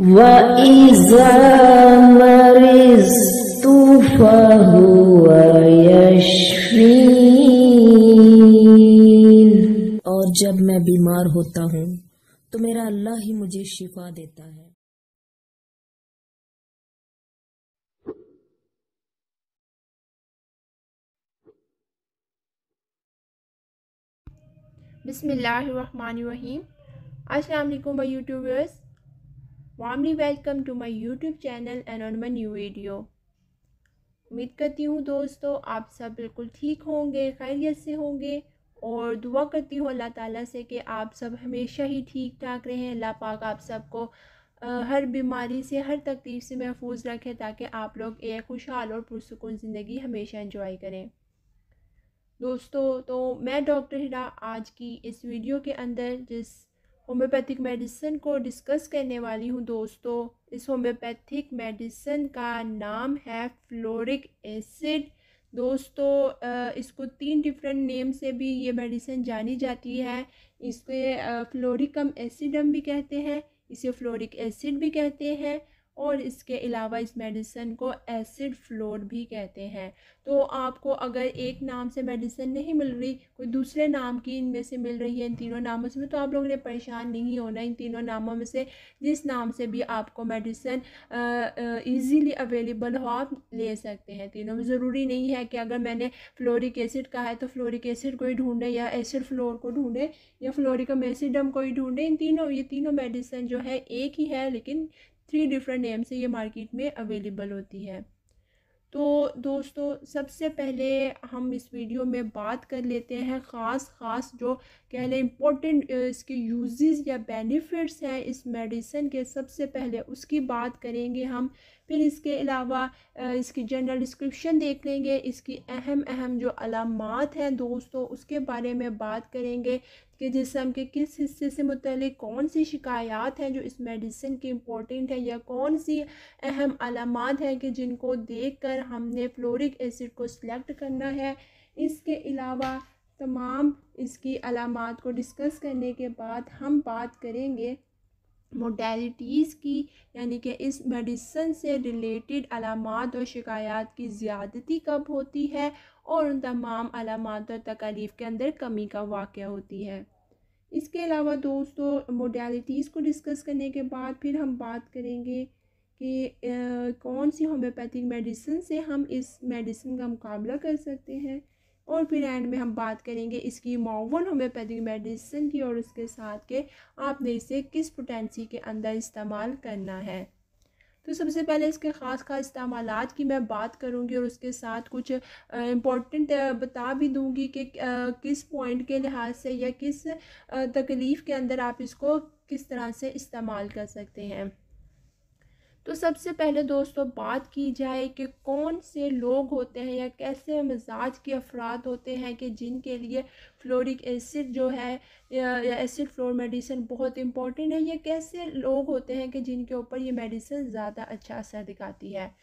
और जब मैं बीमार होता हूँ तो मेरा अल्लाह ही मुझे शिफा देता है अस्सलाम वालेकुम भाई YouTubers warmly welcome to my YouTube channel and on my new video उम्मीद करती हूँ दोस्तों आप सब बिल्कुल ठीक होंगे खैरियत से होंगे और दुआ करती हूँ अल्लाह ताला से कि आप सब हमेशा ही ठीक ठाक रहें अल्लाह पाक आप सबको हर बीमारी से हर तकलीफ़ से महफूज रखें ताकि आप लोग एक खुशहाल और पुरसकून ज़िंदगी हमेशा इंजॉय करें दोस्तों तो मैं डॉक्टर हिरा आज की इस वीडियो के अंदर जिस होम्योपैथिक मेडिसिन को डिस्कस करने वाली हूँ दोस्तों इस होम्योपैथिक मेडिसिन का नाम है फ्लोरिक एसिड दोस्तों इसको तीन डिफरेंट नेम से भी ये मेडिसिन जानी जाती है इसको फ्लोरिकम एसिडम भी कहते हैं इसे फ्लोरिक एसिड भी कहते हैं और इसके अलावा इस मेडिसिन को एसिड फ्लोर भी कहते हैं तो आपको अगर एक नाम से मेडिसिन नहीं मिल रही कोई दूसरे नाम की इनमें से मिल रही है इन तीनों नामों से तो आप लोगों ने परेशान नहीं होना इन तीनों नामों में से जिस नाम से भी आपको मेडिसिन ईजीली अवेलेबल हो आप ले सकते हैं तीनों में ज़रूरी नहीं है कि अगर मैंने फ्लोरिक एसिड कहा है तो फ्लोरिक एसिड को ही या एसिड फ्लोर को ढूंढें या फ्लोरिकम एसिडम को ही इन तीनों ये तीनों मेडिसिन जो है एक ही है लेकिन थ्री डिफरेंट नेम से ये मार्केट में अवेलेबल होती है तो दोस्तों सबसे पहले हम इस वीडियो में बात कर लेते हैं ख़ास ख़ास जो कह लें इम्पोर्टेंट इसके यूजेस या बेनिफिट्स हैं इस मेडिसिन के सबसे पहले उसकी बात करेंगे हम फिर इसके अलावा इसकी जनरल डिस्क्रिप्शन देख लेंगे इसकी अहम अहम जो अलामत हैं दोस्तों उसके बारे में बात करेंगे कि जिसम के किस हिस्से से मतलब कौन सी शिकायत हैं जो इस मेडिसिन की इम्पोर्टेंट है या कौन सी अहम अलामत हैं कि जिनको देख कर हमने फ्लोरिक एसिड को सिलेक्ट करना है इसके अलावा तमाम इसकी अलामत को डिस्कस करने के बाद हम बात करेंगे मोडलिटीज़ की यानी कि इस मेडिसन से रिलेटेड अलामत और शिकायत की ज़्यादती कब होती है और उन तमाम अलामत और तकालीफ के अंदर कमी का वाक़ होती है इसके अलावा दोस्तों मोडलिटीज़ को डिस्कस करने के बाद फिर हम बात करेंगे कि आ, कौन सी होम्योपैथिक मेडिसिन से हम इस मेडिसिन का मुकाबला कर सकते हैं और फिर एंड में हम बात करेंगे इसकी मॉवन होम्योपैथिक मेडिसिन की और उसके साथ के आपने इसे किस पोटेंसी के अंदर इस्तेमाल करना है तो सबसे पहले इसके ख़ास ख़ास इस्तेमाल की मैं बात करूँगी और उसके साथ कुछ इम्पोर्टेंट बता भी दूंगी कि किस पॉइंट के लिहाज से या किस तकलीफ़ के अंदर आप इसको किस तरह से इस्तेमाल कर सकते हैं तो सबसे पहले दोस्तों बात की जाए कि कौन से लोग होते हैं या कैसे मिजाज के अफराद होते हैं कि जिनके लिए फ्लोरिक एसिड जो है या एसिड फ्लोर मेडिसिन बहुत इंपॉर्टेंट है या कैसे लोग होते हैं कि जिनके ऊपर ये मेडिसिन ज़्यादा अच्छा असर दिखाती है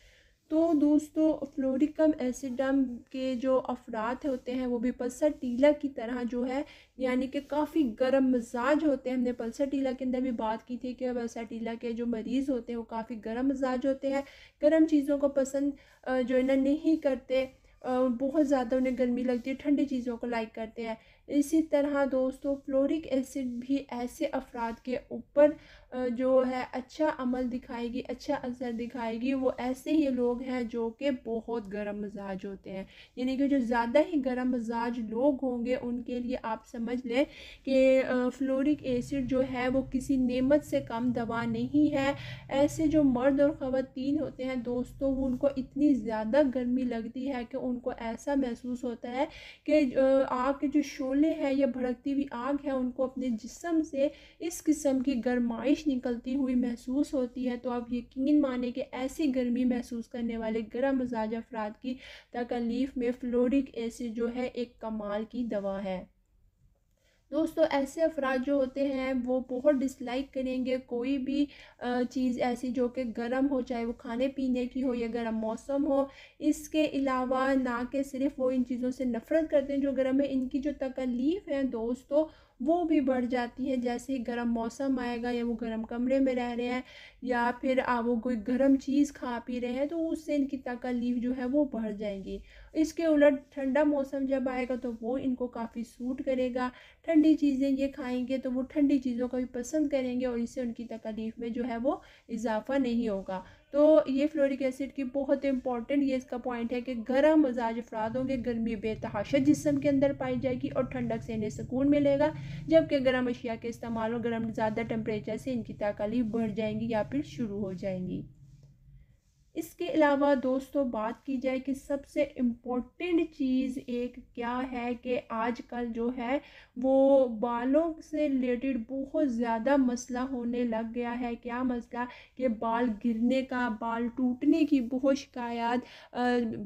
तो दोस्तों फ्लोरिकम एसिडम के जो अफराद होते हैं वो भी पल्सर टीला की तरह जो है यानी कि काफ़ी गर्म मिजाज होते हैं हमने पल्सर टीला के अंदर भी बात की थी कि पल्सर टीला के जो मरीज़ होते हैं वो काफ़ी गर्म मिजाज होते हैं गर्म चीज़ों को पसंद जो है ना नहीं करते बहुत ज़्यादा उन्हें गर्मी लगती है ठंडी चीज़ों को लाइक करते हैं इसी तरह दोस्तों फ्लोरिक एसिड भी ऐसे अफराद के ऊपर जो है अच्छा अमल दिखाएगी अच्छा असर दिखाएगी वो ऐसे ही लोग हैं जो कि बहुत गर्म मिजाज होते हैं यानी कि जो ज़्यादा ही गर्म मिजाज लोग होंगे उनके लिए आप समझ लें कि फ्लोरिक एसिड जो है वो किसी नेमत से कम दवा नहीं है ऐसे जो मर्द और ख़वान होते हैं दोस्तों उनको इतनी ज़्यादा गर्मी लगती है कि उनको ऐसा महसूस होता है कि आग के जो शोल शोले है या भड़कती हुई आग है उनको अपने जिसम से इस किस्म की गर्माइश निकलती हुई महसूस होती है तो आप यकीन माने कि ऐसी गर्मी महसूस करने वाले गर्म मजाज अफराद की तकलीफ़ में फ्लोरिक एसिड जो है एक कमाल की दवा है दोस्तों ऐसे अफराद जो होते हैं वो बहुत डिसलाइक करेंगे कोई भी चीज़ ऐसी जो कि गर्म हो चाहे वो खाने पीने की हो या गर्म मौसम हो इसके अलावा ना कि सिर्फ वो इन चीज़ों से नफ़रत करते हैं जो गर्म है इनकी जो तकलीफ़ है दोस्तों वो भी बढ़ जाती है जैसे ही गर्म मौसम आएगा या वो गर्म कमरे में रह रहे हैं या फिर आप वो कोई गर्म चीज़ खा पी रहे हैं तो उससे इनकी तकलीफ़ जो है वो बढ़ जाएंगी इसके उलट ठंडा मौसम जब आएगा तो वो इनको काफ़ी सूट करेगा ठंडी चीज़ें ये खाएंगे तो वो ठंडी चीज़ों को भी पसंद करेंगे और इससे उनकी तकलीफ़ में जो है वो इजाफा नहीं होगा तो ये फ्लोरिक एसिड की बहुत इंपॉर्टेंट ये इसका पॉइंट है कि गर्म मजाज अफराद होंगे गर्मी बेतहाशा जिसम के अंदर पाई जाएगी और ठंडक से इन्हें सुकून मिलेगा जबकि गर्म अशिया के इस्तेमाल और गर्म ज़्यादा टम्परेचर से इनकी ताकाली बढ़ जाएंगी या फिर शुरू हो जाएंगी इसके अलावा दोस्तों बात की जाए कि सबसे इम्पोर्टेंट चीज़ एक क्या है कि आजकल जो है वो बालों से रिलेटेड बहुत ज़्यादा मसला होने लग गया है क्या मसला कि बाल गिरने का बाल टूटने की बहुत शिकायत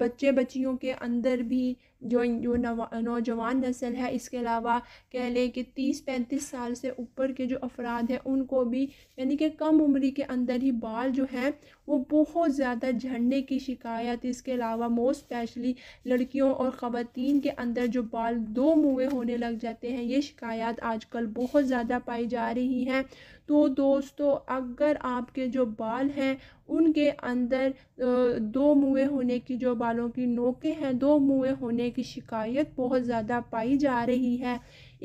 बच्चे बच्चियों के अंदर भी जो जो नौजवान नस्ल है इसके अलावा कह लें कि तीस पैंतीस साल से ऊपर के जो अफराद हैं उनको भी यानी कि कम उम्र के अंदर ही बाल जो हैं वो बहुत ज़्यादा ज़्यादा झड़ने की शिकायत इसके अलावा मोस्ट स्पेशली लड़कियों और ख़वातीन के अंदर जो बाल दो मुँहे होने लग जाते हैं ये शिकायत आजकल बहुत ज़्यादा पाई जा रही हैं तो दोस्तों अगर आपके जो बाल हैं उनके अंदर दो मुँहे होने की जो बालों की नोकें हैं दो मुँहे होने की शिकायत बहुत ज़्यादा पाई जा रही है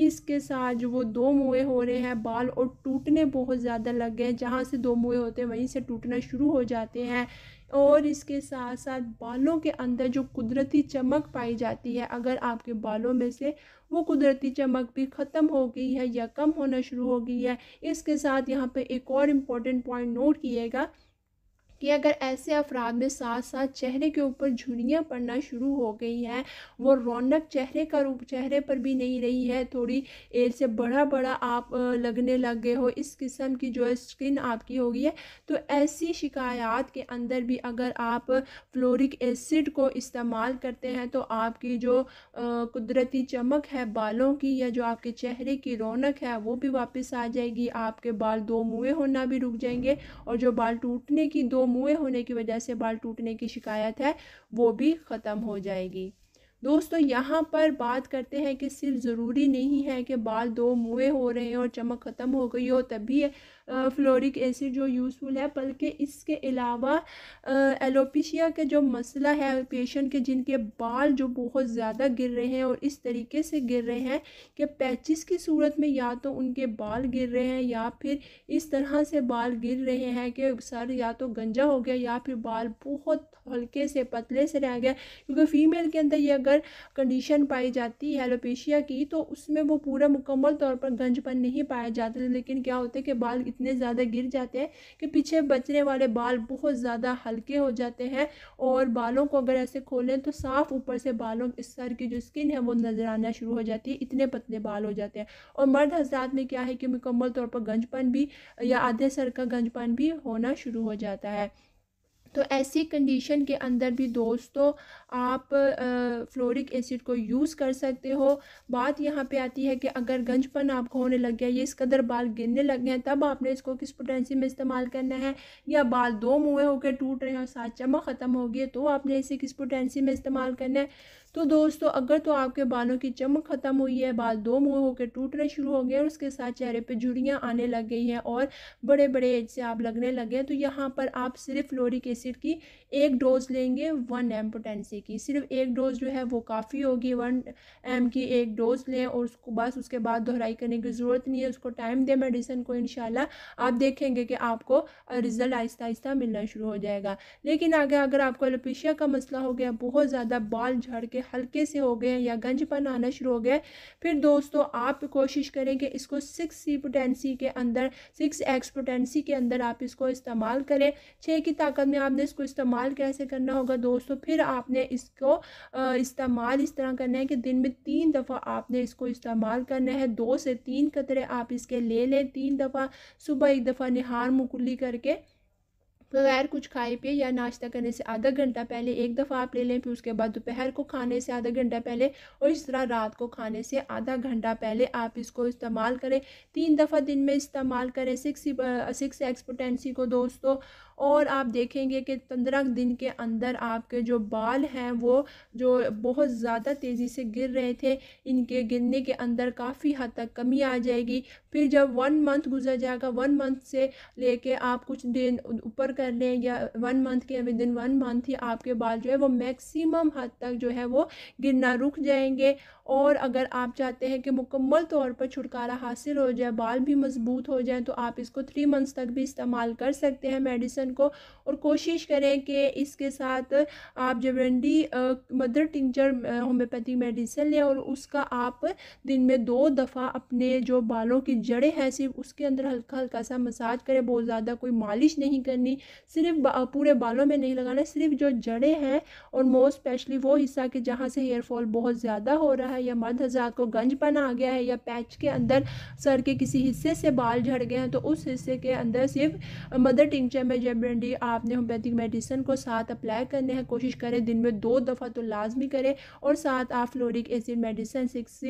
इसके साथ जो वो दो मुँहे हो रहे हैं बाल और टूटने बहुत ज़्यादा लग गए हैं जहाँ से दो मुँहे होते हैं वहीं से टूटना शुरू हो जाते हैं और इसके साथ साथ बालों के अंदर जो कुदरती चमक पाई जाती है अगर आपके बालों में से वो कुदरती चमक भी ख़त्म हो गई है या कम होना शुरू हो गई है इसके साथ यहाँ पे एक और इम्पॉर्टेंट पॉइंट नोट किएगा कि अगर ऐसे अफराद में साथ साथ चेहरे के ऊपर झुड़ियाँ पड़ना शुरू हो गई हैं वो रौनक चेहरे का रूप चेहरे पर भी नहीं रही है थोड़ी एज से बड़ा बड़ा आप लगने लग गए हो इस किस्म की जो है स्किन आपकी हो गई है तो ऐसी शिकायत के अंदर भी अगर आप फ्लोरिक एसिड को इस्तेमाल करते हैं तो आपकी जो कुदरती चमक है बालों की या जो आपके चेहरे की रौनक है वो भी वापस आ जाएगी आपके बाल दो मुँह होना भी रुक जाएंगे और जो बाल टूटने की दो को मुँह होने की वजह से बाल टूटने की शिकायत है वो भी ख़त्म हो जाएगी दोस्तों यहाँ पर बात करते हैं कि सिर्फ ज़रूरी नहीं है कि बाल दो मुँह हो रहे हैं और चमक ख़त्म हो गई हो तभी फ्लोरिक एसिड जो यूज़फुल है बल्कि इसके अलावा एलोपिशिया का जो मसला है पेशेंट के जिनके बाल जो बहुत ज़्यादा गिर रहे हैं और इस तरीके से गिर रहे हैं कि पैचिस की सूरत में या तो उनके बाल गिर रहे हैं या फिर इस तरह से बाल गिर रहे हैं कि सर या तो गंजा हो गया या फिर बाल बहुत हल्के से पतले से रह गए क्योंकि फ़ीमेल के अंदर ये अगर कंडीशन पाई जाती है एलोपेशिया की तो उसमें वो पूरा मुकम्मल तौर पर गंजपन नहीं पाया जाता लेकिन क्या होता है कि बाल इतने ज़्यादा गिर जाते हैं कि पीछे बचने वाले बाल बहुत ज़्यादा हल्के हो जाते हैं और बालों को अगर ऐसे खोलें तो साफ ऊपर से बालों सर की जो स्किन है वो नज़र आना शुरू हो जाती है इतने पतले बाल हो जाते हैं और मर्द हजरात में क्या है कि मुकम्मल तौर पर गंजपन भी या आधे सर का गंजपन भी होना शुरू हो जाता है तो ऐसी कंडीशन के अंदर भी दोस्तों आप फ्लोरिक एसिड को यूज़ कर सकते हो बात यहाँ पे आती है कि अगर गंजपन आपको होने लग गया ये इस कदर बाल गिरने गए हैं तब आपने इसको किस पोटेंसी में इस्तेमाल करना है या बाल दो मुँह होकर टूट रहे हैं और साथ चमक ख़त्म हो गई तो आपने इसे किस पोटेंसी में इस्तेमाल करना है तो दोस्तों अगर तो आपके बालों की चमक ख़त्म हुई है बाल दो मुँह होकर टूटने शुरू हो गए और उसके साथ चेहरे पर झुड़ियाँ आने लग गई हैं और बड़े बड़े एज से आप लगने लगे तो यहाँ पर आप सिर्फ फ्लोरिक एसिड की एक डोज लेंगे वन एम पोटेंसी की सिर्फ एक डोज जो है वो काफ़ी होगी वन एम की एक डोज लें और उसको बस उसके बाद दोहराई करने की ज़रूरत नहीं है उसको टाइम दें मेडिसिन को इन आप देखेंगे कि आपको रिज़ल्ट आहिस्ता आहिस्ता मिलना शुरू हो जाएगा लेकिन आगे अगर आपको एलोपिशिया का मसला हो गया बहुत ज़्यादा बाल झड़ के हल्के से हो गए या गंजपन आना शुरू हो गया फिर दोस्तों आप कोशिश करें कि इसको सिक्स सी पोटेंसी के अंदर सिक्स एक्स पोटेंसी के अंदर आप इसको इस्तेमाल करें छः की ताकत में आपने इसको इस्तेमाल कैसे करना होगा दोस्तों फिर आपने इसको इस्तेमाल इस तरह करना है कि दिन में तीन दफ़ा आपने इसको इस्तेमाल करना है दो से तीन कतरे आप इसके ले लें तीन दफ़ा सुबह एक दफ़ा निहार मुकुली करके बगैर कुछ खाए पिए या नाश्ता करने से आधा घंटा पहले एक दफ़ा आप ले लें फिर उसके बाद दोपहर को खाने से आधा घंटा पहले और इस तरह रात को खाने से आधा घंटा पहले आप इसको इस्तेमाल करें तीन दफ़ा दिन में इस्तेमाल करें सिक्स सिक्स एक्सपोटेंसी को दोस्तों और आप देखेंगे कि पंद्रह दिन के अंदर आपके जो बाल हैं वो जो बहुत ज़्यादा तेज़ी से गिर रहे थे इनके गिरने के अंदर काफ़ी हद तक कमी आ जाएगी फिर जब वन मंथ गुजर जाएगा वन मंथ से लेके आप कुछ दिन ऊपर कर लें या वन मंथ के विद इन वन मंथ ही आपके बाल जो है वो मैक्सिमम हद तक जो है वो गिरना रुक जाएंगे और अगर आप चाहते हैं कि मुकम्मल तौर पर छुटकारा हासिल हो जाए बाल भी मजबूत हो जाए तो आप इसको थ्री मंथ्स तक भी इस्तेमाल कर सकते हैं मेडिसिन पर्सन को और कोशिश करें कि इसके साथ आप jaborandi mother tincture homeopathy medicine लें और उसका आप दिन में दो दफ़ा अपने जो बालों की जड़ें हैं सिर्फ उसके अंदर हल्का हल्का सा मसाज करें बहुत ज़्यादा कोई मालिश नहीं करनी सिर्फ बा, पूरे बालों में नहीं लगाना सिर्फ जो जड़ें हैं और मोस्ट स्पेशली वो हिस्सा कि जहाँ से हेयर फॉल बहुत ज़्यादा हो रहा है या मर्द हजार को गंजपन आ गया है या पैच के अंदर सर के किसी हिस्से से बाल झड़ गए हैं तो उस हिस्से के अंदर सिर्फ मदर टिंचर में जब हस्बैंड ये आपने होम्योपैथिक मेडिसिन को साथ अप्लाई करने हैं कोशिश करें दिन में दो दफ़ा तो लाजमी करें और साथ आप फ्लोरिक एसिड मेडिसिन सिक्स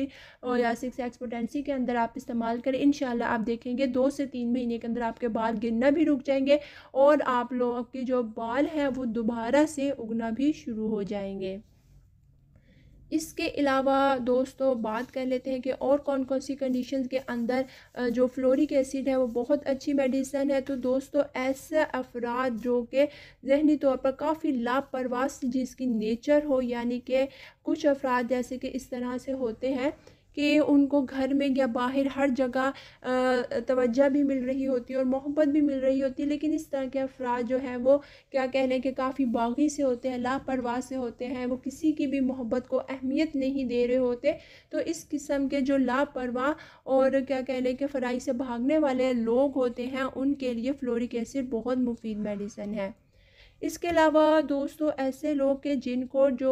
या सिक्स एक्सपोटेंसी के अंदर आप इस्तेमाल करें इन आप देखेंगे दो से तीन महीने के अंदर आपके बाल गिरना भी रुक जाएंगे और आप लोगों के जो बाल हैं वो दोबारा से उगना भी शुरू हो जाएंगे इसके अलावा दोस्तों बात कर लेते हैं कि और कौन कौन सी कंडीशन के अंदर जो फ्लोरिक एसिड है वो बहुत अच्छी मेडिसन है तो दोस्तों ऐसे अफराद जो कि जहनी तौर पर काफ़ी लापरवाह जिसकी नेचर हो यानी कि कुछ अफराद जैसे कि इस तरह से होते हैं कि उनको घर में या बाहर हर जगह तवज्जह भी मिल रही होती है और मोहब्बत भी मिल रही होती है लेकिन इस तरह के अफराद जो है वो क्या कह लें कि काफ़ी बागी से होते हैं लापरवाह से होते हैं वो किसी की भी मोहब्बत को अहमियत नहीं दे रहे होते तो इस किस्म के जो लापरवाह और क्या कह लें कि फराई से भागने वाले लोग होते हैं उनके लिए फ्लोरिक एसिड बहुत मुफीद मेडिसन है इसके अलावा दोस्तों ऐसे लोग के जिनको जो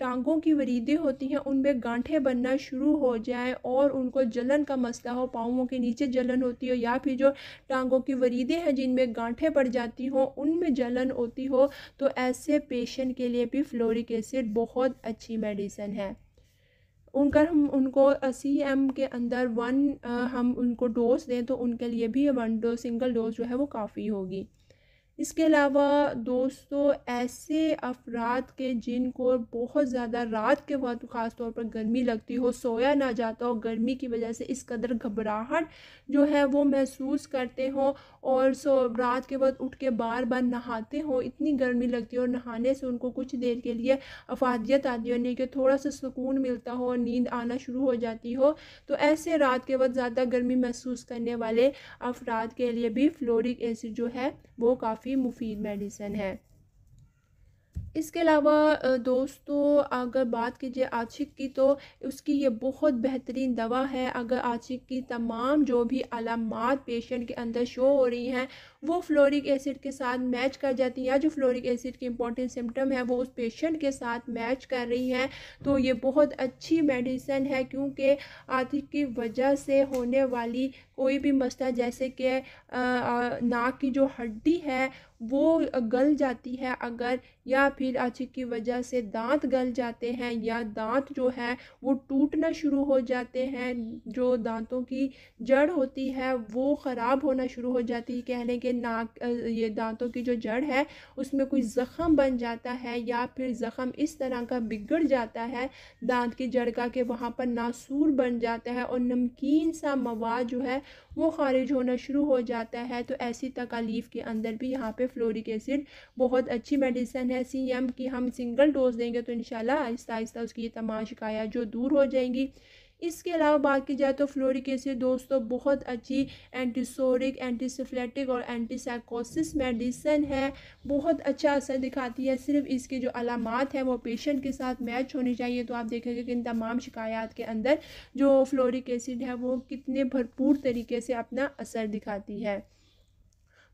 टांगों की वरीदें होती हैं उनमें गांठें बनना शुरू हो जाए और उनको जलन का मसला हो पाँवों के नीचे जलन होती हो या फिर जो टांगों की वरीदें हैं जिनमें गांठें पड़ जाती हों उनमें जलन होती हो तो ऐसे पेशेंट के लिए भी फ्लोरिक एसिड बहुत अच्छी मेडिसिन है उनका हम उनको अस्सी एम के अंदर वन आ, हम उनको डोज दें तो उनके लिए भी वन डोज सिंगल डोज जो है वो काफ़ी होगी इसके अलावा दोस्तों ऐसे अफराद के जिनको बहुत ज़्यादा रात के वक्त ख़ास तौर पर गर्मी लगती हो सोया ना जाता हो गर्मी की वजह से इस कदर घबराहट जो है वो महसूस करते हो और सो रात के वक्त उठ के बार बार नहाते हो इतनी गर्मी लगती है और नहाने से उनको कुछ देर के लिए अफादियत आती हो नहीं कि थोड़ा सा सुकून मिलता हो और नींद आना शुरू हो जाती हो तो ऐसे रात के वक्त ज़्यादा गर्मी महसूस करने वाले अफराद के लिए भी फ्लोरिक एसिड जो है वो काफ़ी काफ़ी मुफीद मेडिसिन है इसके अलावा दोस्तों अगर बात कीजिए आछिक की तो उसकी ये बहुत बेहतरीन दवा है अगर आछिक की तमाम जो भी अलामत पेशेंट के अंदर शो हो रही हैं वो फ्लोरिक एसिड के साथ मैच कर जाती हैं या जो फ्लोरिक एसिड की इंपॉर्टेंट सिम्टम है वो उस पेशेंट के साथ मैच कर रही हैं तो ये बहुत अच्छी मेडिसिन है क्योंकि आथिक की वजह से होने वाली कोई भी मसला जैसे कि नाक की जो हड्डी है वो गल जाती है अगर या फिर आँच की वजह से दांत गल जाते हैं या दांत जो है वो टूटना शुरू हो जाते हैं जो दांतों की जड़ होती है वो ख़राब होना शुरू हो जाती है कहने के नाक ये दांतों की जो जड़ है उसमें कोई ज़ख़म बन जाता है या फिर ज़ख़म इस तरह का बिगड़ जाता है दांत की जड़ का कि वहाँ पर नासूर बन जाता है और नमकीन सा मवाद जो है वो ख़ारिज होना शुरू हो जाता है तो ऐसी तकालीफ़ के अंदर भी यहाँ पर फ्लोरिक एसिड बहुत अच्छी मेडिसिन है सी एम की हम सिंगल डोज देंगे तो इन आहिस्ता आहिस्ता उसकी ये तमाम शिकायत जो दूर हो जाएंगी इसके अलावा बात की जाए तो फ्लोरिक एसिड दोस्तों बहुत अच्छी एंटीसोरिक एंटीसिफ्लेटिक और एंटीसाइकोसिस मेडिसिन है बहुत अच्छा असर दिखाती है सिर्फ इसके जो अलामत हैं वो पेशेंट के साथ मैच होने चाहिए तो आप देखेंगे कि इन तमाम शिकायत के अंदर जो फ्लोरिक एसिड है वो कितने भरपूर तरीके से अपना असर दिखाती है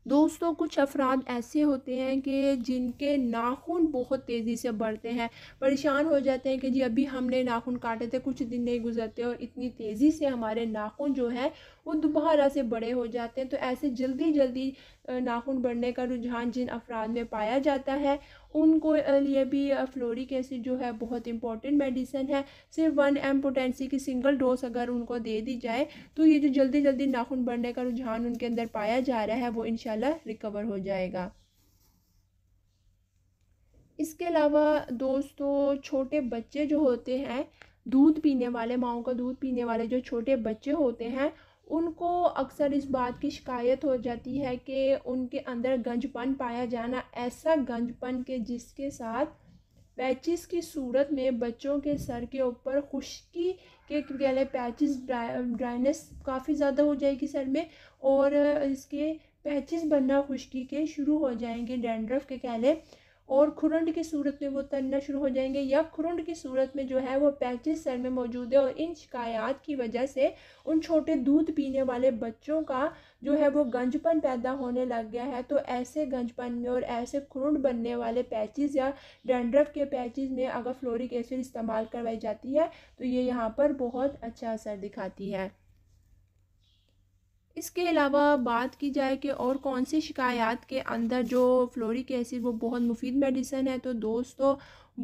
दोस्तों कुछ अफराद ऐसे होते हैं कि जिनके नाखून बहुत तेज़ी से बढ़ते हैं परेशान हो जाते हैं कि जी अभी हमने नाखून काटे थे कुछ दिन नहीं गुजरते और इतनी तेज़ी से हमारे नाखून जो है वो दोबारा से बड़े हो जाते हैं तो ऐसे जल्दी जल्दी नाखून बढ़ने का रुझान जिन अफराद में पाया जाता है उनको लिए भी फ्लोरिक एसिड जो है बहुत इंपॉर्टेंट मेडिसिन है सिर्फ वन एम पोटेंसी की सिंगल डोज अगर उनको दे दी जाए तो ये जो जल्दी जल्दी नाखून बढ़ने का रुझान उनके अंदर पाया जा रहा है वो इनशाला रिकवर हो जाएगा इसके अलावा दोस्तों छोटे बच्चे जो होते हैं दूध पीने वाले माओ का दूध पीने वाले जो छोटे बच्चे होते हैं उनको अक्सर इस बात की शिकायत हो जाती है कि उनके अंदर गंजपन पाया जाना ऐसा गंजपन के जिसके साथ पैचिस की सूरत में बच्चों के सर के ऊपर खुश्की के कहले पैचिस ड्राइनेस काफ़ी ज़्यादा हो जाएगी सर में और इसके पैचिस बनना खुश्की के शुरू हो जाएंगे डेंड्रफ के कहले और खुरंड की सूरत में वो तनना शुरू हो जाएंगे या खुरंड की सूरत में जो है वो पैचिस सर में मौजूद है और इन शिकायात की वजह से उन छोटे दूध पीने वाले बच्चों का जो है वो गंजपन पैदा होने लग गया है तो ऐसे गंजपन में और ऐसे खुरंड बनने वाले पैचेज या डेंड्रफ के पैचेज में अगर फ्लोरिक एसिड इस्तेमाल करवाई जाती है तो ये यहाँ पर बहुत अच्छा असर दिखाती है इसके अलावा बात की जाए कि और कौन सी शिकायत के अंदर जो फ्लोरिक एसिड वो बहुत मुफीद मेडिसन है तो दोस्तों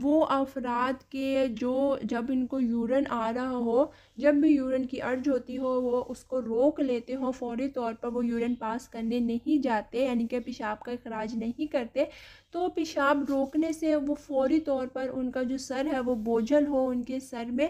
वो अफराद के जो जब इनको यूरन आ रहा हो जब भी यूरिन की अर्ज होती हो वो उसको रोक लेते हो फौरी तौर पर वो यूरिन पास करने नहीं जाते यानी कि पेशाब का अखराज नहीं करते तो पेशाब रोकने से वो फौरी तौर पर उनका जो सर है वो बोझल हो उनके सर में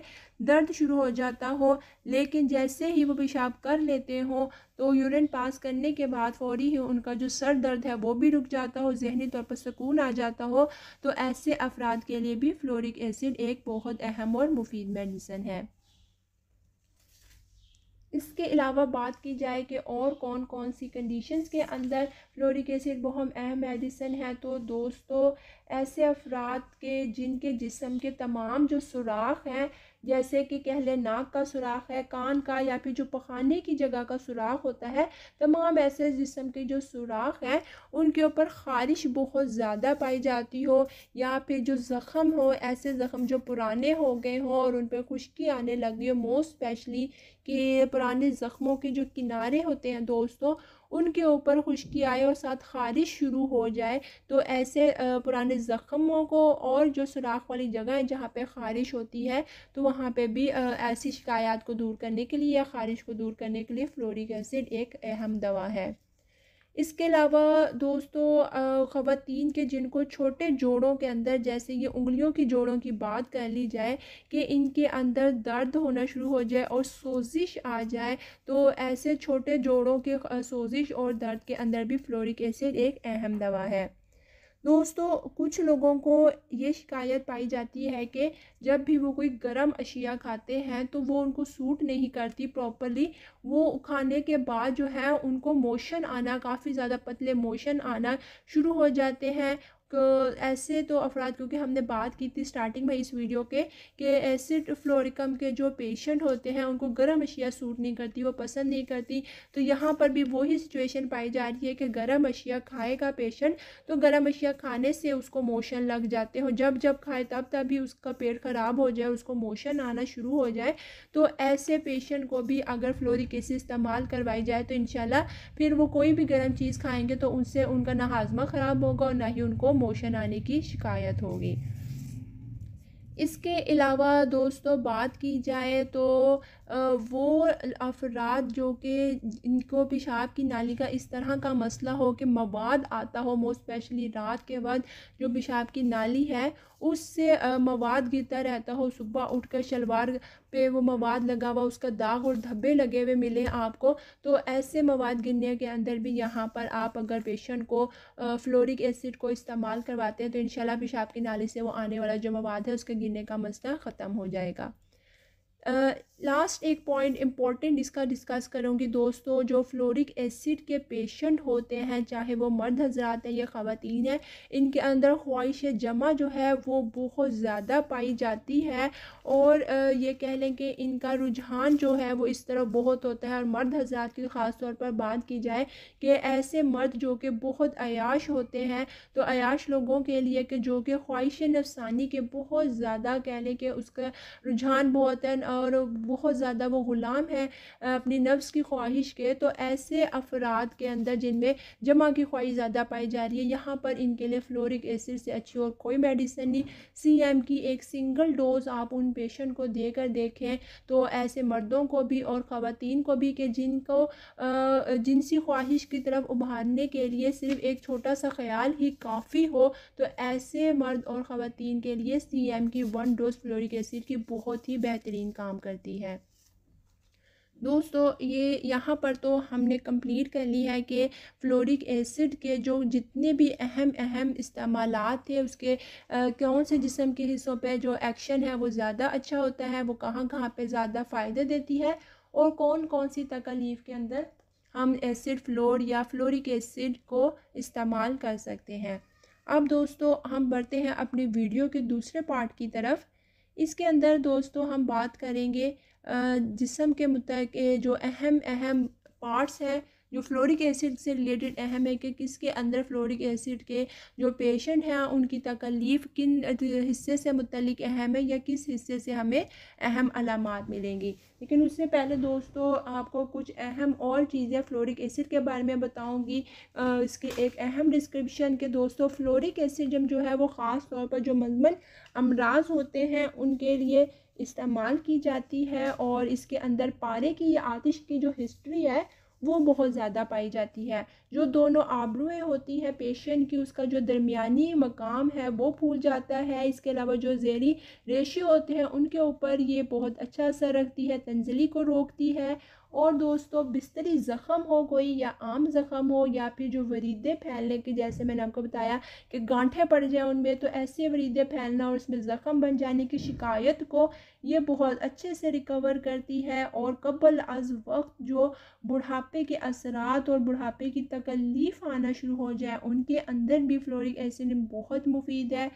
दर्द शुरू हो जाता हो लेकिन जैसे ही वो पेशाब कर लेते हों तो यूरिन पास करने के बाद फौरी ही उनका जो सर दर्द है वो भी रुक जाता हो जहनी तौर पर सुकून आ जाता हो तो ऐसे अफराद के लिए भी फ्लोरिक एसिड एक बहुत अहम और मुफीद मेडिसन है इसके अलावा बात की जाए कि और कौन कौन सी कंडीशंस के अंदर फ्लोरिक एसिड बहुत अहम मेडिसन है तो दोस्तों ऐसे अफराद के जिनके जिसम के तमाम जो सुराख हैं जैसे कि कह लें नाक का सुराख है कान का या फिर जो पखाने की जगह का सुराख होता है तमाम ऐसे जिसम के जो सुराख हैं उनके ऊपर ख़ारिश बहुत ज़्यादा पाई जाती हो या फिर जो ज़ख़म हो ऐसे ज़ख़म जो पुराने हो गए हों और उन पर खुश्की आने लगी हो मोस्ट स्पेशली कि पुराने ज़ख्मों के जो किनारे होते हैं दोस्तों उनके ऊपर खुश्की आए और साथ खारिश शुरू हो जाए तो ऐसे पुराने ज़ख्मों को और जो सुराख वाली जगह है जहाँ पे खारिश होती है तो वहाँ पे भी ऐसी शिकायत को दूर करने के लिए या खारिश को दूर करने के लिए फ्लोरिक एसिड एक अहम दवा है इसके अलावा दोस्तों ख़वातीन के जिनको छोटे जोड़ों के अंदर जैसे ये उंगलियों की जोड़ों की बात कर ली जाए कि इनके अंदर दर्द होना शुरू हो जाए और सोजिश आ जाए तो ऐसे छोटे जोड़ों के सोजिश और दर्द के अंदर भी फ्लोरिक एसिड एक अहम दवा है दोस्तों कुछ लोगों को ये शिकायत पाई जाती है कि जब भी वो कोई गर्म अशिया खाते हैं तो वो उनको सूट नहीं करती प्रॉपरली वो खाने के बाद जो है उनको मोशन आना काफ़ी ज़्यादा पतले मोशन आना शुरू हो जाते हैं ऐसे तो अफराद क्योंकि हमने बात की थी स्टार्टिंग में इस वीडियो के कि एसिड फ्लोरिकम के जो पेशेंट होते हैं उनको गर्म अशिया सूट नहीं करती वो पसंद नहीं करती तो यहाँ पर भी वही सिचुएशन पाई जा रही है कि गर्म अशिया खाएगा पेशेंट तो गर्म अशिया खाने से उसको मोशन लग जाते हो जब जब खाए तब तब भी उसका पेट ख़राब हो जाए उसको मोशन आना शुरू हो जाए तो ऐसे पेशेंट को भी अगर फ्लोरिक एसिड इस्तेमाल करवाई जाए तो इन फिर वो कोई भी गर्म चीज़ खाएँगे तो उनसे उनका ना हाजमा ख़राब होगा और ना ही उनको मोशन आने की शिकायत होगी इसके अलावा दोस्तों बात की जाए तो वो अफराद जो कि इनको पेशाब की नाली का इस तरह का मसला हो कि मवाद आता हो मोस्ट स्पेशली रात के बाद जो पेशाब की नाली है उससे मवाद गिरता रहता हो सुबह उठकर शलवार पे वो मवाद लगा हुआ उसका दाग और धब्बे लगे हुए मिले आपको तो ऐसे मवाद गिरने के अंदर भी यहाँ पर आप अगर पेशेंट को फ्लोरिक एसिड को इस्तेमाल करवाते हैं तो इन पेशाब की नाली से वो आने वाला जो मवाद है उसके गिरने का मसला ख़त्म हो जाएगा लास्ट एक पॉइंट इम्पॉर्टेंट इसका डिस्कस करूँगी दोस्तों जो फ्लोरिक एसिड के पेशेंट होते हैं चाहे वो मर्द हजरात हैं या ख़वान हैं इनके अंदर ख्वाहिश जमा जो है वो बहुत ज़्यादा पाई जाती है और ये कह लें कि इनका रुझान जो है वो इस तरह बहुत होता है और मर्द हजरात की ख़ास तौर पर बात की जाए कि ऐसे मर्द जो कि बहुत अयाश होते हैं तो अयाश लोगों के लिए कि जो कि ख्वाहिश नफसानी के बहुत ज़्यादा कह लें कि उसका रुझान बहुत है और बहुत ज़्यादा वो ग़ुलाम है अपनी नफ्स की ख्वाहिश के तो ऐसे अफराद के अंदर जिनमें जमा की ख्वाहिश ज़्यादा पाई जा रही है यहाँ पर इनके लिए फ्लोरिक एसिड से अच्छी और कोई मेडिसिन नहीं सी एम की एक सिंगल डोज़ आप उन पेशेंट को देकर देखें तो ऐसे मर्दों को भी और ख़वान को भी कि जिनको जिनसी ख्वाहिश की तरफ उभारने के लिए सिर्फ एक छोटा सा ख्याल ही काफ़ी हो तो ऐसे मर्द और ख़वान के लिए सी एम की वन डोज फ्लोरिक एसिड की बहुत ही बेहतरीन का काम करती है दोस्तों ये यहाँ पर तो हमने कंप्लीट कर ली है कि फ्लोरिक एसिड के जो जितने भी अहम अहम इस्तेमाल थे उसके कौन से जिसम के हिस्सों पे जो एक्शन है वो ज़्यादा अच्छा होता है वो कहाँ कहाँ पे ज़्यादा फ़ायदे देती है और कौन कौन सी तकलीफ़ के अंदर हम एसिड फ्लोर या फ्लोरिक एसिड को इस्तेमाल कर सकते हैं अब दोस्तों हम बढ़ते हैं अपने वीडियो के दूसरे पार्ट की तरफ इसके अंदर दोस्तों हम बात करेंगे जिसम के मुतक जो अहम अहम पार्ट्स हैं जो फ्लोरिक एसिड से रिलेटेड अहम है कि किसके अंदर फ्लोरिक एसिड के जो पेशेंट हैं उनकी तकलीफ़ किन हिस्से से मुतलिक अहम है या किस हिस्से से हमें अहम अलामत मिलेंगी लेकिन उससे पहले दोस्तों आपको कुछ अहम और चीज़ें फ्लोरिक एसिड के बारे में बताऊँगी इसके एक अहम डिस्क्रिप्शन के दोस्तों फ्लोरिक एसिड जो है वो ख़ास तौर पर जो मजमन अमराज होते हैं उनके लिए इस्तेमाल की जाती है और इसके अंदर पारे की या आतिश की जो हिस्ट्री है वो बहुत ज़्यादा पाई जाती है जो दोनों आबरूएँ होती हैं पेशेंट की उसका जो दरमिया मकाम है वो फूल जाता है इसके अलावा जो जेरी रेशे होते हैं उनके ऊपर ये बहुत अच्छा असर रखती है तंजली को रोकती है और दोस्तों बिस्तरी ज़ख़म हो कोई या आम ज़ख़म हो या फिर जो वरीदे फैलने के जैसे मैंने आपको बताया कि गांठे पड़ जाए उनमें तो ऐसे वरीदे फैलना और उसमें ज़ख़म बन जाने की शिकायत को ये बहुत अच्छे से रिकवर करती है और कबल अज वक्त जो बुढ़ापे के असरात और बुढ़ापे की तक का लीफ आना शुरू हो जाए उनके अंदर भी फ्लोरिक एसिड बहुत मुफीद है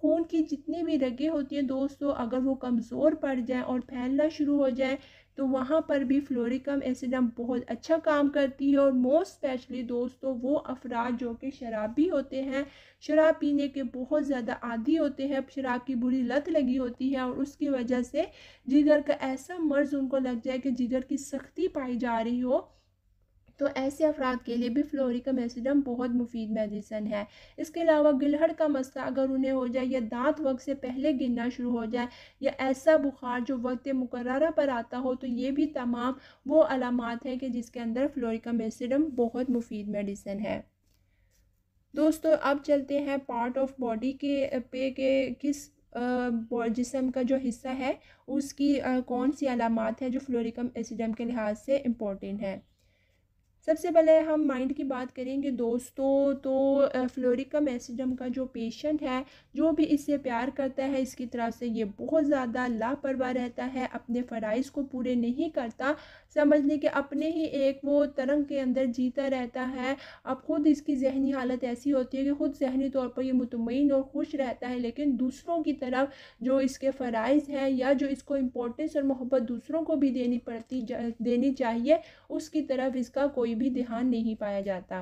खून की जितनी भी रगें होती हैं दोस्तों अगर वो कमज़ोर पड़ जाए और फैलना शुरू हो जाए तो वहाँ पर भी फ्लोरिकम एसिडम बहुत अच्छा काम करती है और मोस्ट स्पेशली दोस्तों वो अफराद जो कि शराबी होते हैं शराब पीने के बहुत ज़्यादा आदि होते हैं शराब की बुरी लत लगी होती है और उसकी वजह से जिगर का ऐसा मर्ज़ उनको लग जाए कि जिगर की सख्ती पाई जा रही हो तो ऐसे अफराद के लिए भी फ्लोरिकम एसिडम बहुत मुफीद मेडिसन है इसके अलावा गिलहड़ का मसला अगर उन्हें हो जाए या दांत वक्त से पहले गिरना शुरू हो जाए या ऐसा बुखार जो वक्त मुकर्रा पर आता हो तो ये भी तमाम वो अलामत हैं कि जिसके अंदर फ्लोरिकम एसिडम बहुत मुफीद मेडिसन है दोस्तों अब चलते हैं पार्ट ऑफ बॉडी के पे के किस जिसम का जो हिस्सा है उसकी कौन सी अलामत है जो फ्लोरिकम एसिडम के लिहाज से इम्पोर्टेंट है सबसे पहले हम माइंड की बात करेंगे दोस्तों तो फ्लोरिकम एसिडम का जो पेशेंट है जो भी इससे प्यार करता है इसकी तरफ से ये बहुत ज़्यादा लापरवाह रहता है अपने फ़राइज़ को पूरे नहीं करता समझ लें कि अपने ही एक वो तरंग के अंदर जीता रहता है अब ख़ुद इसकी जहनी हालत ऐसी होती है कि ख़ुद जहनी तौर पर यह मुतमिन और खुश रहता है लेकिन दूसरों की तरफ जो इसके फ़राइज़ हैं या जो इसको इम्पोर्टेंस और मोहब्बत दूसरों को भी देनी पड़ती देनी चाहिए उसकी तरफ इसका कोई कोई भी ध्यान नहीं पाया जाता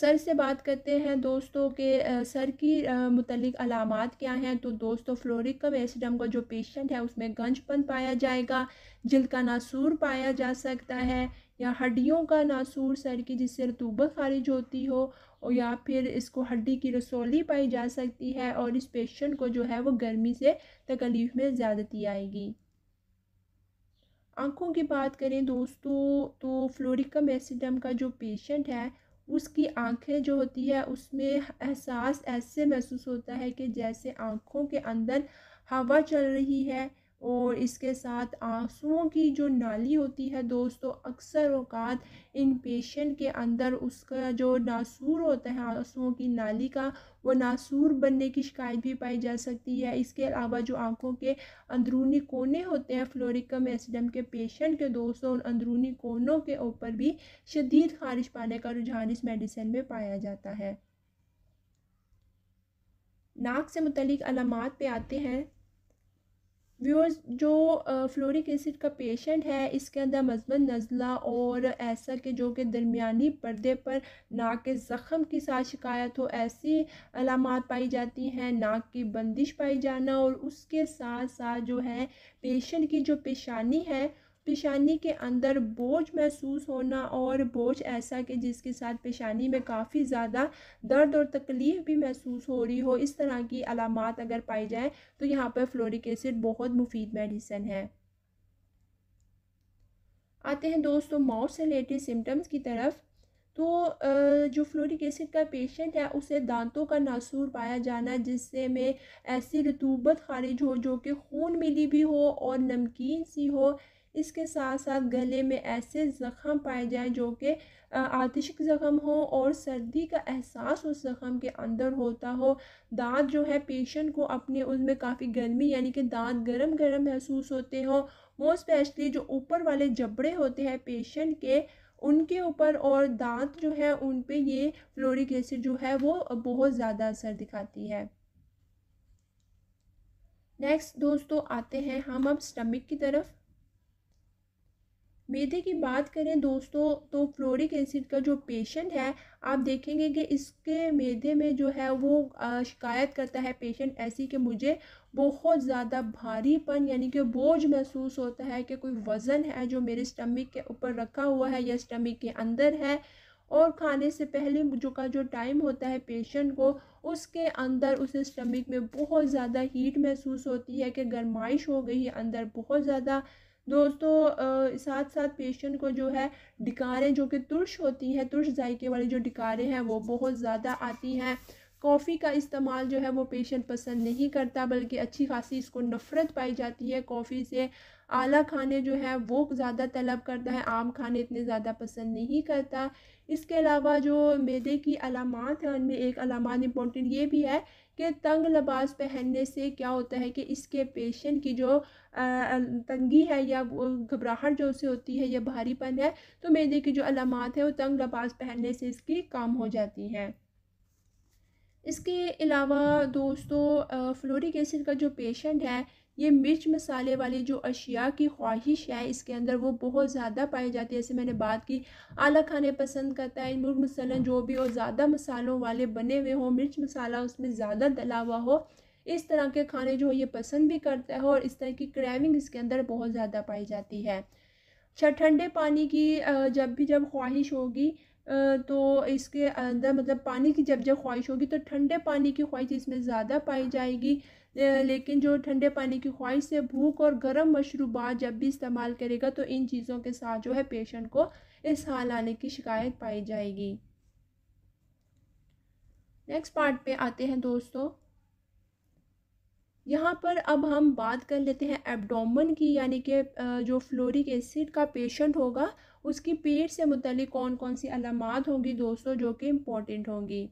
सर से बात करते हैं दोस्तों के सर की मुतलिक अलामत क्या हैं तो दोस्तों फ्लोरिक कम एसिडम का जो पेशेंट है उसमें गंजपन पाया जाएगा जिल का नासूर पाया जा सकता है या हड्डियों का नासूर सर की जिससे रतूबत खारिज होती हो और या फिर इसको हड्डी की रसोली पाई जा सकती है और इस पेशेंट को जो है वो गर्मी से तकलीफ़ में ज़्यादती आएगी आँखों की बात करें दोस्तों तो फ्लोरिकम एसिडम का जो पेशेंट है उसकी आंखें जो होती है उसमें एहसास ऐसे महसूस होता है कि जैसे आँखों के अंदर हवा चल रही है और इसके साथ आंसुओं की जो नाली होती है दोस्तों अक्सर अवकात इन पेशेंट के अंदर उसका जो नासूर होता है आंसुओं की नाली का वो नासूर बनने की शिकायत भी पाई जा सकती है इसके अलावा जो आंखों के अंदरूनी कोने होते हैं फ्लोरिकम एसिडम के पेशेंट के दोस्तों उन अंदरूनी कोनों के ऊपर भी शदीद खारिश पाने का रुझान इस मेडिसिन में पाया जाता है नाक से मतलब अलामत पे आते हैं व्यूअर्स जो फ्लोरिक एसिड का पेशेंट है इसके अंदर मजमन नज़ला और ऐसा कि जो कि दरमियानी पर्दे पर नाक के ज़ख़म के साथ शिकायत हो ऐसी अलामत पाई जाती हैं नाक की बंदिश पाई जाना और उसके साथ साथ जो है पेशेंट की जो पेशानी है पेशानी के अंदर बोझ महसूस होना और बोझ ऐसा कि जिसके साथ पेशानी में काफ़ी ज़्यादा दर्द और तकलीफ़ भी महसूस हो रही हो इस तरह की अलामत अगर पाई जाए तो यहाँ पर फ्लोरिक एसिड बहुत मुफीद मेडिसन है आते हैं दोस्तों माउथ से रिलेटेड सिम्टम्स की तरफ तो जो फ्लोरिक एसिड का पेशेंट है उसे दांतों का नासूर पाया जाना जिससे में ऐसी रतूबत खारिज हो जो कि खून मिली भी हो और नमकीन सी हो इसके साथ साथ गले में ऐसे ज़ख़म पाए जाएँ जो कि आतिशिक ज़ख़म हो और सर्दी का एहसास उस ज़ख़म के अंदर होता हो दांत जो है पेशेंट को अपने उनमें काफ़ी गर्मी यानी कि दांत गर्म गर्म महसूस होते हो मोस्ट स्पेशली जो ऊपर वाले जबड़े होते हैं पेशेंट के उनके ऊपर और दांत जो है उन पे ये फ्लोरिक एसिड जो है वो बहुत ज़्यादा असर दिखाती है नेक्स्ट दोस्तों आते हैं हम अब स्टमिक की तरफ मेदे की बात करें दोस्तों तो फ्लोरिक एसिड का जो पेशेंट है आप देखेंगे कि इसके मेदे में जो है वो शिकायत करता है पेशेंट ऐसी कि मुझे बहुत ज़्यादा भारीपन यानी कि बोझ महसूस होता है कि कोई वज़न है जो मेरे स्टमक के ऊपर रखा हुआ है या स्टमक के अंदर है और खाने से पहले जो का जो टाइम होता है पेशेंट को उसके अंदर उसे स्टमक में बहुत ज़्यादा हीट महसूस होती है कि गर्माइश हो गई है अंदर बहुत ज़्यादा दोस्तों साथ साथ पेशेंट को जो है डिकारें जो कि तुर्श होती हैं तुर्श जायके वाली जो डिकारें हैं वो बहुत ज़्यादा आती हैं कॉफ़ी का इस्तेमाल जो है वो पेशेंट पसंद नहीं करता बल्कि अच्छी खासी इसको नफ़रत पाई जाती है कॉफ़ी से आला खाने जो है वो ज़्यादा तलब करता है आम खाने इतने ज़्यादा पसंद नहीं करता इसके अलावा जो मैदे की अलामत हैं उनमें एक अलामत इम्पोर्टेंट ये भी है कि तंग लबास पहनने से क्या होता है कि इसके पेशेंट की जो तंगी है या घबराहट जो उसे होती है या भारीपन है तो मैदे की जो अलामत है वो तंग लबास पहनने से इसकी कम हो जाती है इसके अलावा दोस्तों फ्लोरिक एसिड का जो पेशेंट है ये मिर्च मसाले वाली जो अशिया की ख्वाहिश है इसके अंदर वो बहुत ज़्यादा पाई जाती है जैसे मैंने बात की आला खाने पसंद करता है मुर्ग मसलन जो भी हो ज़्यादा मसालों वाले बने हुए हों मिर्च मसाला उसमें ज़्यादा डला हुआ हो इस तरह के खाने जो ये पसंद भी करता है और इस तरह की क्रैविंग इसके अंदर बहुत ज़्यादा पाई जाती है अच्छा ठंडे पानी की जब भी जब ख्वाहिश होगी तो इसके अंदर मतलब पानी की जब जब ख्वाहिश होगी तो ठंडे पानी की ख्वाहिश इसमें ज़्यादा पाई जाएगी लेकिन जो ठंडे पानी की ख्वाहिश से भूख और गर्म मशरूबात जब भी इस्तेमाल करेगा तो इन चीज़ों के साथ जो है पेशेंट को इस हाल आने की शिकायत पाई जाएगी नेक्स्ट पार्ट पे आते हैं दोस्तों यहाँ पर अब हम बात कर लेते हैं एब्डोमन की यानी कि जो फ्लोरिक एसिड का पेशेंट होगा उसकी पेट से मुतलिक कौन कौन सी अलामत होंगी दोस्तों जो कि इम्पोर्टेंट होंगी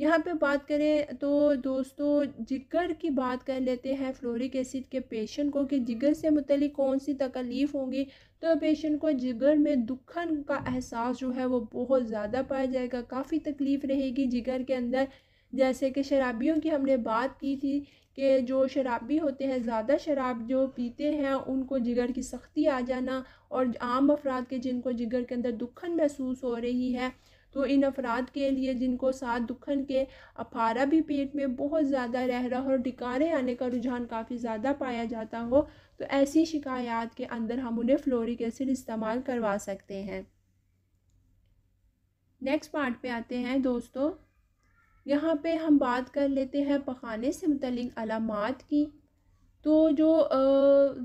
यहाँ पे बात करें तो दोस्तों जिगर की बात कर लेते हैं फ्लोरिक एसिड के पेशेंट को कि जिगर से मुतलिक कौन सी तकलीफ़ होंगी तो पेशेंट को जिगर में दुखन का एहसास जो है वो बहुत ज़्यादा पाया जाएगा काफ़ी तकलीफ़ रहेगी जिगर के अंदर जैसे कि शराबियों की हमने बात की थी कि जो शराबी होते हैं ज़्यादा शराब जो पीते हैं उनको जिगर की सख्ती आ जाना और आम अफराद के जिनको जिगर के अंदर दुखन महसूस हो रही है तो इन अफराद के लिए जिनको साथ दुखन के अफारा भी पेट में बहुत ज़्यादा रह रहा हो और डिकारे आने का रुझान काफ़ी ज़्यादा पाया जाता हो तो ऐसी शिकायत के अंदर हम उन्हें फ्लोरिक एसिड इस्तेमाल करवा सकते हैं नेक्स्ट पार्ट पे आते हैं दोस्तों यहाँ पे हम बात कर लेते हैं पखाने से मतलब अलामत की तो जो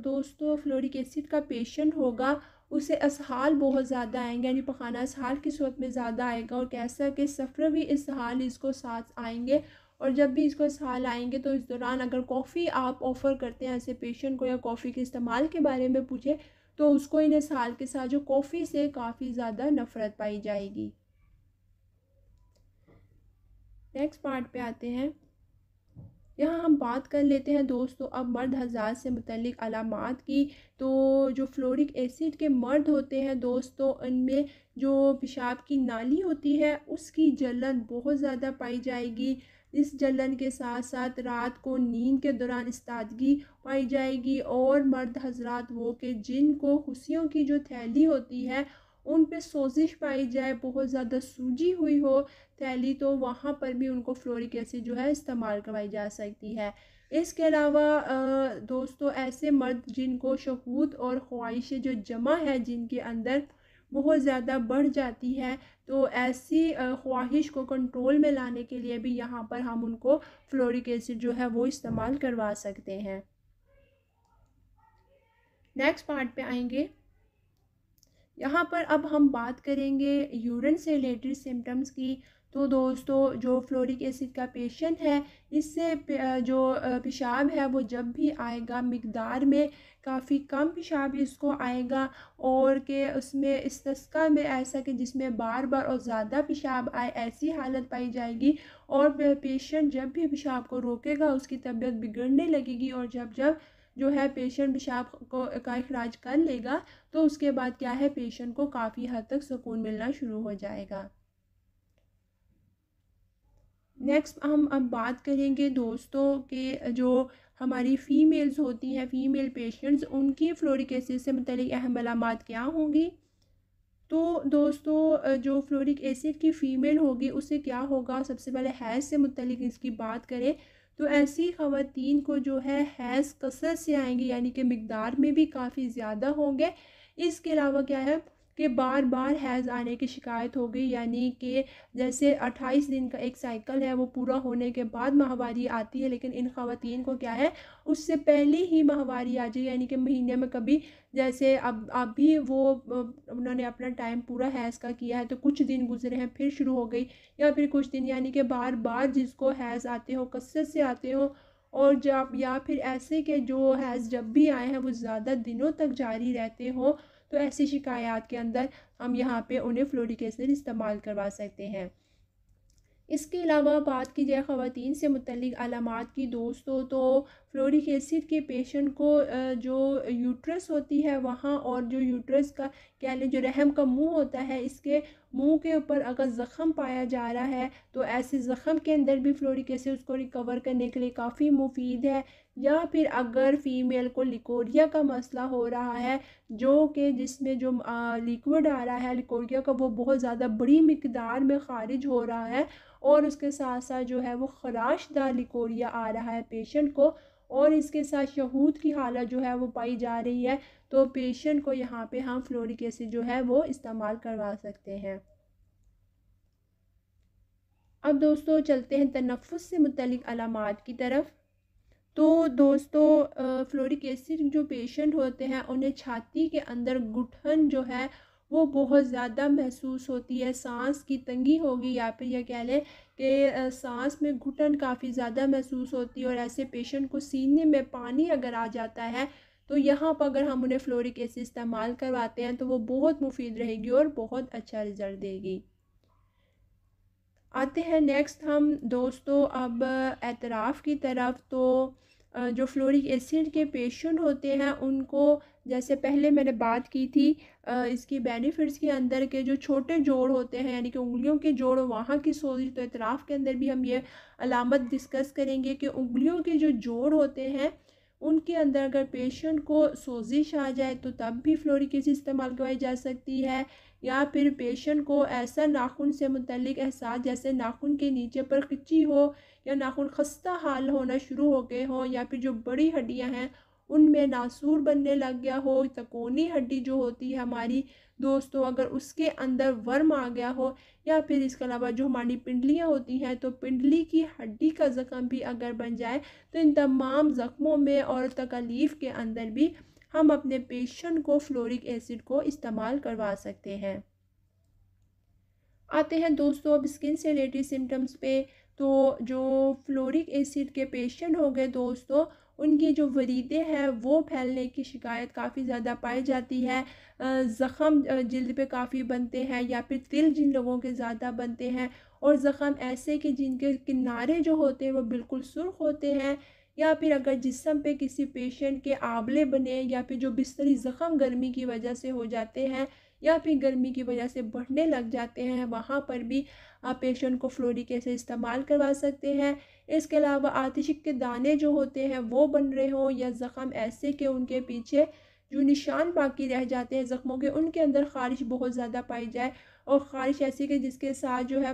दोस्तों फ्लोरिक एसिड का पेशेंट होगा उसे इसहाल बहुत ज़्यादा आएंगे यानी पखाना इसहाल की सूरत में ज़्यादा आएगा और कैसा कि सफ़र भी इसहाल इसको साथ आएंगे और जब भी इसको इसहाल आएंगे तो इस दौरान अगर कॉफ़ी आप ऑफ़र करते हैं ऐसे पेशेंट को या कॉफ़ी के इस्तेमाल के बारे में पूछे तो उसको इन इसहाल के साथ जो कॉफ़ी से काफ़ी ज़्यादा नफ़रत पाई जाएगी नेक्स्ट पार्ट पे आते हैं यहाँ हम बात कर लेते हैं दोस्तों अब मर्द हजार से मतलब अलामत की तो जो फ्लोरिक एसिड के मर्द होते हैं दोस्तों इनमें जो पेशाब की नाली होती है उसकी जलन बहुत ज़्यादा पाई जाएगी इस जलन के साथ साथ रात को नींद के दौरान इस्तादगी पाई जाएगी और मर्द हजरात वो के जिन को खुशियों की जो थैली होती है उन पे सोजिश पाई जाए बहुत ज़्यादा सूजी हुई हो थैली तो वहाँ पर भी उनको फ्लोरिक एसिड जो है इस्तेमाल करवाई जा सकती है इसके अलावा दोस्तों ऐसे मर्द जिनको शहूद और ख्वाहिशें जो जमा है जिनके अंदर बहुत ज़्यादा बढ़ जाती है तो ऐसी ख्वाहिश को कंट्रोल में लाने के लिए भी यहाँ पर हम उनको फ्लोरिक एसिड जो है वो इस्तेमाल करवा सकते हैं नेक्स्ट पार्ट पे आएंगे यहाँ पर अब हम बात करेंगे यूरिन से रिलेटेड सिम्टम्स की तो दोस्तों जो फ्लोरिक एसिड का पेशेंट है इससे जो पेशाब है वो जब भी आएगा मकदार में काफ़ी कम पेशाब इसको आएगा और के उसमें इस तस्का में ऐसा कि जिसमें बार बार और ज़्यादा पेशाब आए ऐसी हालत पाई जाएगी और पेशेंट जब भी पेशाब को रोकेगा उसकी तबीयत बिगड़ने लगेगी और जब जब जो है पेशेंट पेशाब को का अखराज कर लेगा तो उसके बाद क्या है पेशेंट को काफ़ी हद तक सुकून मिलना शुरू हो जाएगा नेक्स्ट हम अब बात करेंगे दोस्तों के जो हमारी फ़ीमेल्स होती हैं फ़ीमेल पेशेंट्स उनकी फ्लोरिक से मतलब अहम अलामत क्या होंगी तो दोस्तों जो फ्लोरिक एसिड की फ़ीमेल होगी उसे क्या होगा सबसे पहले हैज़ से मतलब इसकी बात करें तो ऐसी खातन को जो है हैज़ कसर से आएंगे यानी कि मकदार में भी काफ़ी ज़्यादा होंगे इसके अलावा क्या है कि बार बार हैज़ आने की शिकायत हो गई यानी कि जैसे अट्ठाईस दिन का एक साइकिल है वो पूरा होने के बाद माहवारी आती है लेकिन इन खातन को क्या है उससे पहले ही माहवारी आ जाए यानी कि महीने में कभी जैसे अब अभी वो उन्होंने अपना टाइम पूरा हैज़ का किया है तो कुछ दिन गुजरे हैं फिर शुरू हो गई या फिर कुछ दिन यानी कि बार बार जिसको हैज़ आते हो कसरत से आते हो और जब या फिर ऐसे के जो हैज़ जब भी आए हैं वो ज़्यादा दिनों तक जारी रहते हों तो ऐसी शिकायत के अंदर हम यहाँ पे उन्हें एसिड इस्तेमाल करवा सकते हैं इसके अलावा बात की जाए ख़वान से मुतलिक की दोस्तों तो फ्लोरिक एसिड के पेशेंट को जो यूट्रस होती है वहाँ और जो यूट्रस का कह लें जो रहम का मुंह होता है इसके मुंह के ऊपर अगर ज़ख़म पाया जा रहा है तो ऐसे ज़ख़म के अंदर भी फ्लोरिक एसिड उसको रिकवर करने के लिए काफ़ी मुफीद है या फिर अगर फीमेल को लिकोरिया का मसला हो रहा है जो कि जिसमें जो लिक्विड आ रहा है लिकोरिया का वो बहुत ज़्यादा बड़ी मकदार में ख़ारिज हो रहा है और उसके साथ साथ जो है वो खराशदार लिकोरिया आ रहा है पेशेंट को और इसके साथ शहूद की हालत जो है वो पाई जा रही है तो पेशेंट को यहाँ पे हम फ्लोरिक एसिड जो है वो इस्तेमाल करवा सकते हैं अब दोस्तों चलते हैं तनफ़ुस से मुतलिक अलामत की तरफ तो दोस्तों फ्लोरिक एसिड जो पेशेंट होते हैं उन्हें छाती के अंदर घुटन जो है वो बहुत ज़्यादा महसूस होती है सांस की तंगी होगी या फिर यह कह लें कि सांस में घुटन काफ़ी ज़्यादा महसूस होती है और ऐसे पेशेंट को सीने में पानी अगर आ जाता है तो यहाँ पर अगर हम उन्हें फ्लोरिक एसिड इस्तेमाल करवाते हैं तो वो बहुत मुफीद रहेगी और बहुत अच्छा रिजल्ट देगी आते हैं नेक्स्ट हम दोस्तों अब एतराफ़ की तरफ तो जो फ्लोरिक एसिड के पेशेंट होते हैं उनको जैसे पहले मैंने बात की थी इसकी बेनिफिट्स के अंदर के जो छोटे जोड़ होते हैं यानी कि उंगलियों के जोड़ वहाँ की सोजिश तो इतराफ़ के अंदर भी हम ये अलामत डिस्कस करेंगे कि उंगलियों के जो जोड़ होते हैं उनके अंदर अगर पेशेंट को सोजिश आ जाए तो तब भी फ्लोरिक एसिड इस्तेमाल करवाई जा सकती है या फिर पेशेंट को ऐसा नाखून से मुतलिक एहसास जैसे नाखून के नीचे पर खिंची हो या नाखून खस्ता हाल होना शुरू हो गए हों या फिर जो बड़ी हड्डियाँ हैं उनमें नासूर बनने लग गया हो तकोनी हड्डी जो होती है हमारी दोस्तों अगर उसके अंदर वर्म आ गया हो या फिर इसके अलावा जो हमारी पिंडलियाँ होती हैं तो पिंडली की हड्डी का ज़ख़म भी अगर बन जाए तो इन तमाम ज़ख्मों में और तकलीफ़ के अंदर भी हम अपने पेशेंट को फ्लोरिक एसिड को इस्तेमाल करवा सकते हैं आते हैं दोस्तों अब स्किन से रिलेटेड सिम्टम्स पे तो जो फ्लोरिक एसिड के पेशेंट हो गए दोस्तों उनकी जो वरीदे हैं वो फैलने की शिकायत काफ़ी ज़्यादा पाई जाती है ज़ख़म जल्द पे काफ़ी बनते हैं या फिर तिल जिन लोगों के ज़्यादा बनते हैं और ज़ख़म ऐसे कि जिनके किनारे जो होते हैं वो बिल्कुल सुर्ख होते हैं या फिर अगर जिसम पे किसी पेशेंट के आंवले बने या फिर जो बिस्तरी ज़ख़म गर्मी की वजह से हो जाते हैं या फिर गर्मी की वजह से बढ़ने लग जाते हैं वहाँ पर भी आप पेशेंट को फ्लोरिक एसिड इस्तेमाल करवा सकते हैं इसके अलावा आतिशिक के दाने जो होते हैं वो बन रहे हों या ज़ख़म ऐसे के उनके पीछे जो निशान बाकी रह जाते हैं ज़ख्मों के उनके अंदर ख़ारिश बहुत ज़्यादा पाई जाए और ख़ारिश ऐसी कि जिसके साथ जो है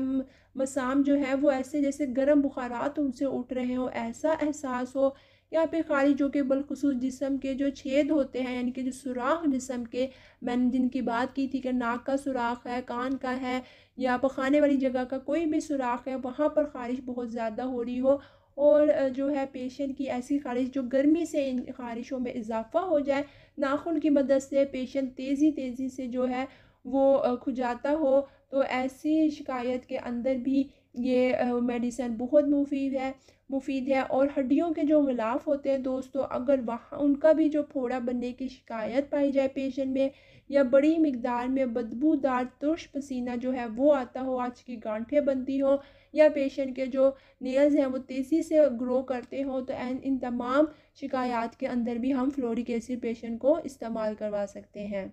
मसाम जो है वो ऐसे जैसे गर्म बुखारात उनसे उठ रहे हों ऐसा एहसास हो यहाँ फिर खारिज के बलखसूस जिसम के जो छेद होते हैं यानी कि जो सुराख जिसम के मैंने जिनकी बात की थी कि नाक का सुराख है कान का है या पखाने वाली जगह का कोई भी सुराख है वहाँ पर खारिश बहुत ज़्यादा हो रही हो और जो है पेशेंट की ऐसी खारिश जो गर्मी से इन खारिशों में इजाफा हो जाए नाखून की मदद से पेशेंट तेज़ी तेज़ी से जो है वो खुजाता हो तो ऐसी शिकायत के अंदर भी ये मेडिसिन बहुत मुफीद है मुफीद है और हड्डियों के जो मिलाफ होते हैं दोस्तों अगर वहाँ उनका भी जो फोड़ा बनने की शिकायत पाई जाए पेशेंट में या बड़ी मकदार में बदबूदार तुरश पसीना जो है वो आता हो आज की गांठे बनती हो या पेशेंट के जो नेल्स हैं वो तेज़ी से ग्रो करते हो तो इन तमाम शिकायत के अंदर भी हम फ्लोरिक एसिड पेशेंट को इस्तेमाल करवा सकते हैं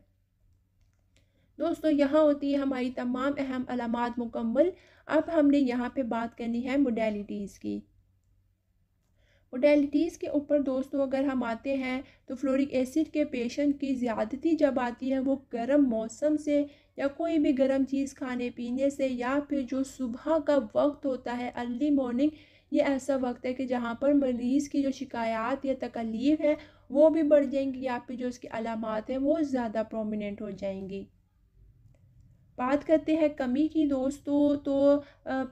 दोस्तों यहाँ होती है हमारी तमाम अहम अलामत मुकम्मल अब हमने यहाँ पे बात करनी है मोडेलिटीज़ की मोडेलिटीज़ के ऊपर दोस्तों अगर हम आते हैं तो फ्लोरिक एसिड के पेशेंट की ज़्यादती जब आती है वो गर्म मौसम से या कोई भी गर्म चीज़ खाने पीने से या फिर जो सुबह का वक्त होता है अर्ली मॉर्निंग ये ऐसा वक्त है कि जहाँ पर मरीज़ की जो शिकायत या तकलीफ़ है वो भी बढ़ जाएंगी या फिर जो उसकी अलामत हैं वो ज़्यादा प्रोमिनेंट हो जाएंगी बात करते हैं कमी की दोस्तों तो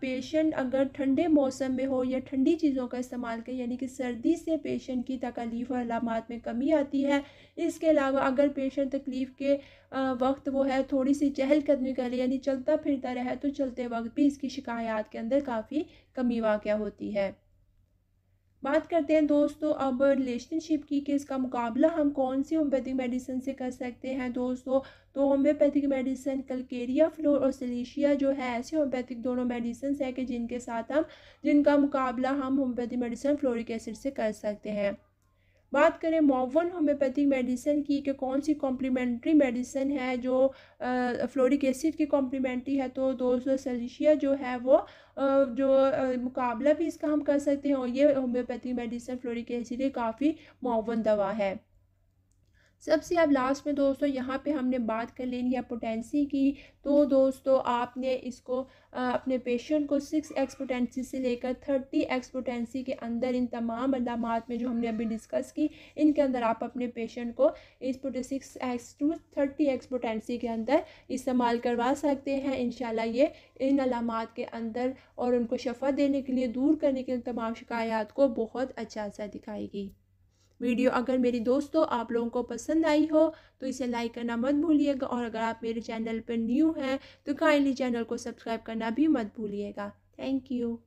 पेशेंट अगर ठंडे मौसम में हो या ठंडी चीज़ों का इस्तेमाल करें यानी कि सर्दी से पेशेंट की तकलीफ़ और अलामत में कमी आती है इसके अलावा अगर पेशेंट तकलीफ़ के वक्त वो है थोड़ी सी चहल कर ले यानी चलता फिरता रहे तो चलते वक्त भी इसकी शिकायत के अंदर काफ़ी कमी वाक़ होती है बात करते हैं दोस्तों अब रिलेशनशिप की कि इसका मुकाबला हम कौन सी होम्योपैथिक मेडिसिन से कर सकते हैं दोस्तों तो होम्योपैथिक मेडिसिन कलकेरिया फ्लोर और सलीशिया जो है ऐसी होम्योपैथिक दोनों मेडिसिन है कि जिनके साथ हम जिनका मुकाबला हम होम्योपैथिक मेडिसिन फ्लोरिक एसिड से कर सकते हैं बात करें मोवन होम्योपैथिक मेडिसिन की कि कौन सी कॉम्प्लीमेंट्री मेडिसिन है जो फ्लोरिक एसिड की कॉम्प्लीमेंट्री है तो सौ सलिशिया जो है वो जो मुकाबला भी इसका हम कर सकते हैं और ये होम्योपैथिक मेडिसिन फ्लोरिक एसिड काफ़ी मोवन दवा है सबसे अब लास्ट में दोस्तों यहाँ पे हमने बात कर लेनी है पोटेंसी की तो हम्म। दोस्तों आपने इसको अपने पेशेंट को सिक्स एक्स पोटेंसी से लेकर थर्टी एक्स पोटेंसी के अंदर इन तमाम अलाम में जो हमने अभी डिस्कस की इनके अंदर आप अपने पेशेंट को इस six X to thirty X potency के अंदर इस्तेमाल करवा सकते हैं इन ये इन अलामत के अंदर और उनको शफा देने के लिए दूर करने के तमाम शिकायात को बहुत अच्छा सा दिखाएगी वीडियो अगर मेरी दोस्तों आप लोगों को पसंद आई हो तो इसे लाइक करना मत भूलिएगा और अगर आप मेरे चैनल पर न्यू हैं तो काइंडली चैनल को सब्सक्राइब करना भी मत भूलिएगा थैंक यू